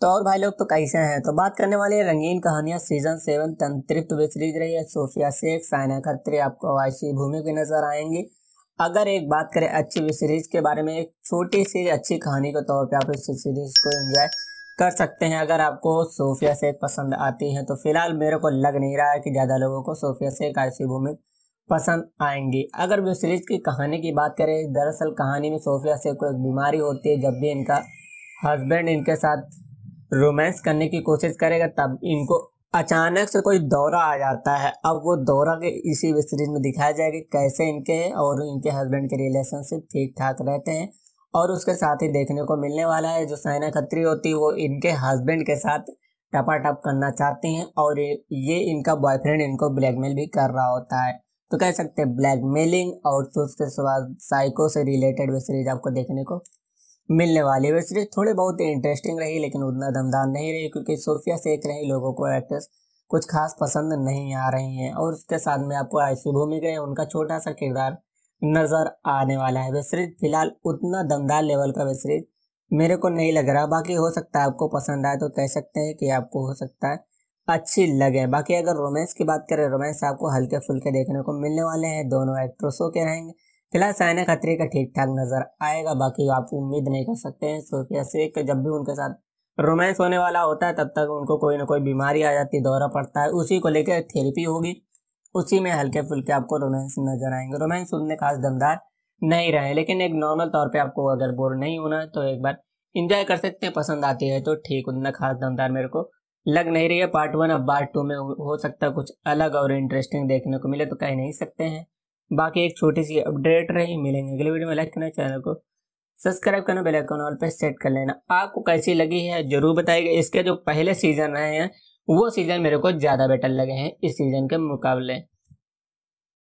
तो और भाई लोग तो कैसे हैं तो बात करने वाले रंगीन कहानियां सीजन सेवन तंत्रिप्त वेब सीरीज रही है सोफिया शेख साइना खत्री आपको ऐसी भूमि की नजर आएंगी अगर एक बात करें अच्छी वेब सीरीज के बारे में एक छोटी सी अच्छी कहानी के तौर पर आप इस सीरीज को एंजॉय कर सकते हैं अगर आपको सोफिया शेख पसंद आती है तो फिलहाल मेरे को लग नहीं रहा है कि ज़्यादा लोगों को सोफिया शेख ऐसी भूमि पसंद आएंगी अगर वेब सीरीज की कहानी की बात करें दरअसल कहानी में सोफिया शेख को एक बीमारी होती है जब भी इनका हस्बैंड इनके साथ रोमांस करने की कोशिश करेगा तब इनको अचानक से कोई दौरा आ जाता है अब वो दौरा के इसी वेब सीरीज में दिखाया जाएगा कैसे इनके और इनके हस्बैंड के रिलेशनशिप ठीक ठाक रहते हैं और उसके साथ ही देखने को मिलने वाला है जो साइना खत्री होती है वो इनके हस्बैंड के साथ टपा टप करना चाहती हैं और ये इनका बॉयफ्रेंड इनको ब्लैकमेल भी कर रहा होता है तो कह सकते हैं ब्लैकमेलिंग और सुस्त साइको से रिलेटेड वेब सीरीज आपको देखने को मिलने वाली वेब सीरीज तो थोड़ी बहुत ही इंटरेस्टिंग रही लेकिन उतना दमदार नहीं रही क्योंकि से एक रही लोगों को एक्ट्रेस कुछ खास पसंद नहीं आ रही हैं और उसके साथ में आपको ऐसी भूमिका है उनका छोटा सा किरदार नज़र आने वाला है वेब सीरीज फिलहाल उतना दमदार लेवल का वेब सीरीज मेरे को नहीं लग रहा बाकी हो सकता है आपको पसंद आए तो कह सकते हैं कि आपको हो सकता है अच्छी लगे बाकी अगर रोमांस की बात करें रोमांस आपको हल्के फुल्के देखने को मिलने वाले हैं दोनों एक्ट्रेसों के रहेंगे फिलहाल साइना खतरे का ठीक ठाक नजर आएगा बाकी आप उम्मीद नहीं कर सकते हैं सोफिया शेख जब भी उनके साथ रोमांस होने वाला होता है तब तक उनको कोई ना कोई बीमारी आ जाती दौरा पड़ता है उसी को लेकर थेरेपी होगी उसी में हल्के फुल्के आपको रोमांस नजर आएंगे रोमांस उतने खास दमदार नहीं रहे लेकिन एक नॉर्मल तौर पे आपको अगर बोर नहीं होना तो एक बार इंजॉय कर सकते हैं पसंद आती है तो ठीक उतना खास दमदार मेरे को लग नहीं रही है पार्ट वन अब पार्ट टू में हो सकता है कुछ अलग और इंटरेस्टिंग देखने को मिले तो कह नहीं सकते हैं बाकी एक छोटी सी अपडेट रही मिलेंगे अगले वीडियो में लाइक करना चैनल को सब्सक्राइब करना बेल आइकन ऑल पर सेट कर लेना आपको कैसी लगी है जरूर बताइएगा इसके जो पहले सीजन रहे हैं वो सीजन मेरे को ज़्यादा बेटर लगे हैं इस सीजन के मुकाबले